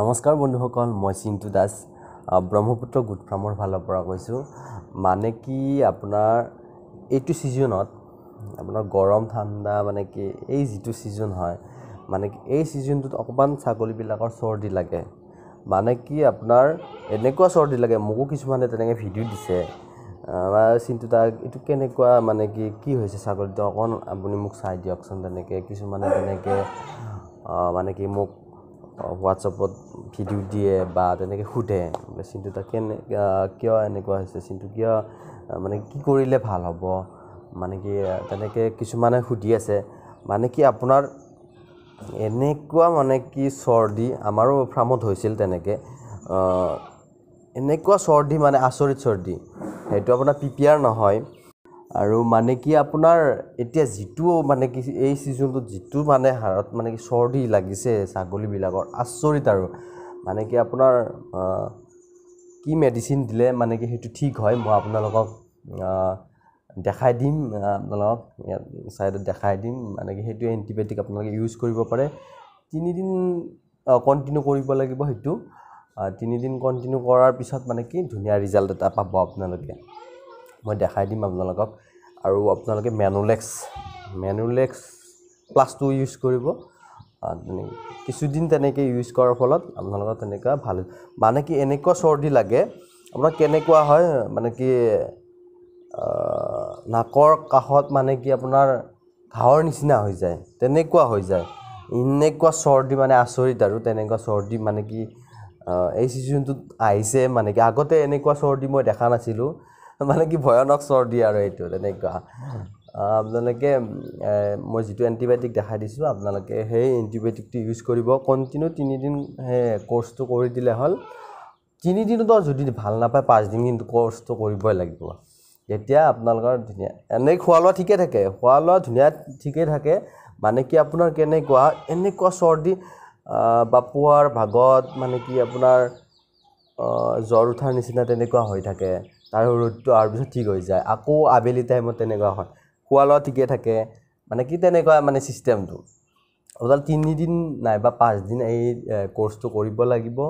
নমস্কাৰ বন্ধুসকল মই চিন্তু দাস ব্ৰহ্মপুত্ৰ গুড ফাৰ্মৰ ফালৰ পৰা কৈছোঁ মানে কি আপোনাৰ এইটো ছিজনত আপোনাৰ গৰম ঠাণ্ডা মানে কি এই যিটো ছিজন হয় মানে কি এই ছিজনটোত অকণমান ছাগলীবিলাকৰ চৰ্দি লাগে মানে কি আপোনাৰ এনেকুৱা চৰ্দি লাগে মোকো কিছুমানে তেনেকৈ ভিডিঅ' দিছে চিন্তু তাক এইটো কেনেকুৱা মানে কি কি হৈছে ছাগলীটো অকণ আপুনি মোক চাই দিয়কচোন তেনেকৈ কিছুমানে তেনেকৈ মানে কি মোক হোৱাটছআপত ভিডিঅ' দিয়ে বা তেনেকৈ সোধে চিনটো তাক কেনে কিয় এনেকুৱা হৈছে চিনটো কিয় মানে কি কৰিলে ভাল হ'ব মানে কি তেনেকৈ কিছুমানে সুধি আছে মানে কি আপোনাৰ এনেকুৱা মানে কি চৰ্দি আমাৰো ফাৰ্মত হৈছিল তেনেকৈ এনেকুৱা চৰ্দি মানে আচৰিত চৰ্দি সেইটো আপোনাৰ পি পি আৰ নহয় আৰু মানে কি আপোনাৰ এতিয়া যিটো মানে কি এই ছিজনটোত যিটো মানে হাৰত মানে কি চৰ্দি লাগিছে ছাগলীবিলাকৰ আচৰিত আৰু মানে কি আপোনাৰ কি মেডিচিন দিলে মানে কি সেইটো ঠিক হয় মই আপোনালোকক দেখাই দিম আপোনালোকক ছাইডত দেখাই দিম মানে কি সেইটো এণ্টিবায়'টিক আপোনালোকে ইউজ কৰিব পাৰে তিনিদিন কণ্টিনিউ কৰিব লাগিব সেইটো তিনিদিন কণ্টিনিউ কৰাৰ পিছত মানে কি ধুনীয়া ৰিজাল্ট এটা পাব আপোনালোকে মই দেখাই দিম আপোনালোকক আৰু আপোনালোকে মেনুলেক্স মেনুলেক্স প্লাছটো ইউজ কৰিব কিছুদিন তেনেকৈ ইউজ কৰাৰ ফলত আপোনালোকৰ তেনেকুৱা ভাল মানে কি এনেকুৱা চৰ্দি লাগে আপোনাৰ কেনেকুৱা হয় মানে কি নাকৰ কাষত মানে কি আপোনাৰ ঘাঁহৰ নিচিনা হৈ যায় তেনেকুৱা হৈ যায় এনেকুৱা চৰ্দি মানে আচৰিত আৰু তেনেকুৱা চৰ্দি মানে কি এই ছিজনটোত আহিছে মানে কি আগতে এনেকুৱা চৰ্দি মই দেখা নাছিলোঁ মানে কি ভয়ানক চৰ্দি আৰু এইটো তেনেকুৱা আপোনালোকে মই যিটো এণ্টিবায়'টিক দেখাই দিছোঁ আপোনালোকে সেই এণ্টিবায়'টিকটো ইউজ কৰিব কণ্টিনিউ তিনিদিন সেই কৰ্চটো কৰি দিলে হ'ল তিনিদিনতো যদি ভাল নাপায় পাঁচদিন কিন্তু কৰ্চটো কৰিবই লাগিব তেতিয়া আপোনালোকৰ ধুনীয়া এনেই খোৱা লোৱা ঠিকে থাকে খোৱা লোৱা ধুনীয়া ঠিকেই থাকে মানে কি আপোনাৰ কেনেকুৱা এনেকুৱা চৰ্দি বা পুৱাৰ ভাগত মানে কি আপোনাৰ জ্বৰ উঠাৰ নিচিনা তেনেকুৱা হৈ থাকে তাৰ ৰ'দটো অহাৰ পিছত ঠিক হৈ যায় আকৌ আবেলি টাইমত তেনেকুৱা হয় খোৱা লোৱা ঠিকে থাকে মানে কি তেনেকুৱা মানে ছিষ্টেমটো অকল তিনিদিন নাইবা পাঁচদিন এই কৰ্চটো কৰিব লাগিব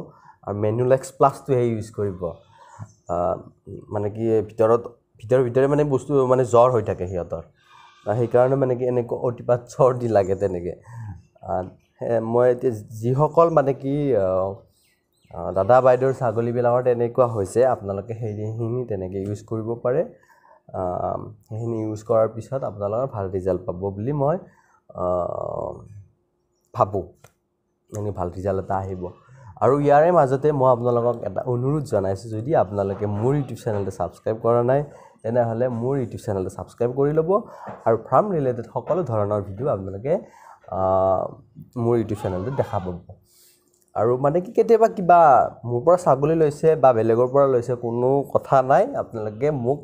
আৰু মেনুলেক্স প্লাছটোহে ইউজ কৰিব মানে কি ভিতৰত ভিতৰৰ ভিতৰে মানে বস্তু মানে জ্বৰ হৈ থাকে সিহঁতৰ সেইকাৰণে মানে কি এনেকুৱা অতিপাত চৰ্দি লাগে তেনেকৈ মই এতিয়া যিসকল মানে কি দাদা বাইদেউৰ ছাগলীবিলাকৰ তেনেকুৱা হৈছে আপোনালোকে সেইখিনি তেনেকৈ ইউজ কৰিব পাৰে সেইখিনি ইউজ কৰাৰ পিছত আপোনালোকৰ ভাল ৰিজাল্ট পাব বুলি মই ভাবোঁ মানে ভাল ৰিজাল্ট এটা আহিব আৰু ইয়াৰে মাজতে মই আপোনালোকক এটা অনুৰোধ জনাইছোঁ যদি আপোনালোকে মোৰ ইউটিউব চেনেলটো ছাবস্ক্ৰাইব কৰা নাই তেনেহ'লে মোৰ ইউটিউব চেনেলটো ছাবস্ক্ৰাইব কৰি ল'ব আৰু ফাৰ্ম ৰিলেটেড সকলো ধৰণৰ ভিডিঅ' আপোনালোকে মোৰ ইউটিউব চেনেলটোত দেখা পাব আৰু মানে কি কেতিয়াবা কিবা মোৰ পৰা ছাগলী লৈছে বা বেলেগৰ পৰা লৈছে কোনো কথা নাই আপোনালোকে মোক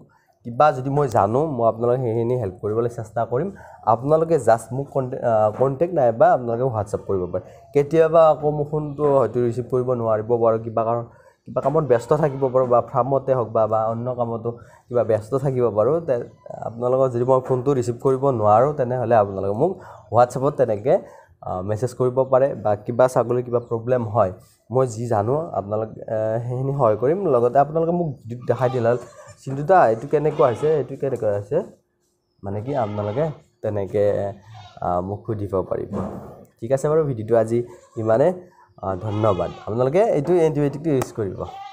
কিবা যদি মই জানো মই আপোনালোকে সেইখিনি হেল্প কৰিবলৈ চেষ্টা কৰিম আপোনালোকে জাষ্ট মোক কণ্টেক্ট কণ্টেক্ট নাইবা আপোনালোকে হোৱাটছআপ কৰিব পাৰে কেতিয়াবা আকৌ মোৰ ফোনটো হয়তো ৰিচিভ কৰিব নোৱাৰিব পাৰোঁ কিবা কাৰণ কিবা কামত ব্যস্ত থাকিব পাৰোঁ বা ফাৰ্মতে হওক বা বা অন্য কামতো কিবা ব্যস্ত থাকিব পাৰোঁ তে আপোনালোকৰ যদি মই ফোনটো ৰিচিভ কৰিব নোৱাৰোঁ তেনেহ'লে আপোনালোকে মোক হোৱাটছআপত তেনেকৈ মেছেজ কৰিব পাৰে বা কিবা চাবলৈ কিবা প্ৰব্লেম হয় মই যি জানো আপোনালোক সেইখিনি সহায় কৰিম লগতে আপোনালোকে মোক দেখাই দিলে চিন্তুতা এইটো কেনেকুৱা হৈছে এইটো কেনেকুৱা হৈছে মানে কি আপোনালোকে তেনেকৈ মোক সুধিব পাৰিব ঠিক আছে বাৰু ভিডিঅ'টো আজি ইমানেই ধন্যবাদ আপোনালোকে এইটো এণ্টিবায়'টিকটো ইউজ কৰিব